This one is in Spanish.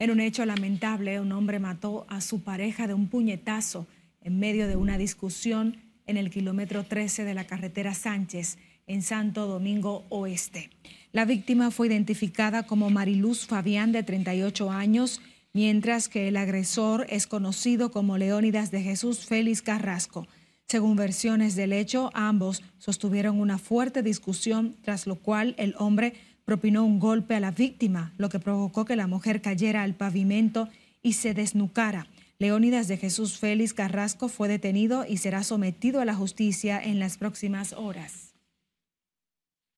En un hecho lamentable, un hombre mató a su pareja de un puñetazo en medio de una discusión en el kilómetro 13 de la carretera Sánchez, en Santo Domingo Oeste. La víctima fue identificada como Mariluz Fabián, de 38 años, mientras que el agresor es conocido como Leónidas de Jesús Félix Carrasco. Según versiones del hecho, ambos sostuvieron una fuerte discusión, tras lo cual el hombre propinó un golpe a la víctima, lo que provocó que la mujer cayera al pavimento y se desnucara. Leónidas de Jesús Félix Carrasco fue detenido y será sometido a la justicia en las próximas horas.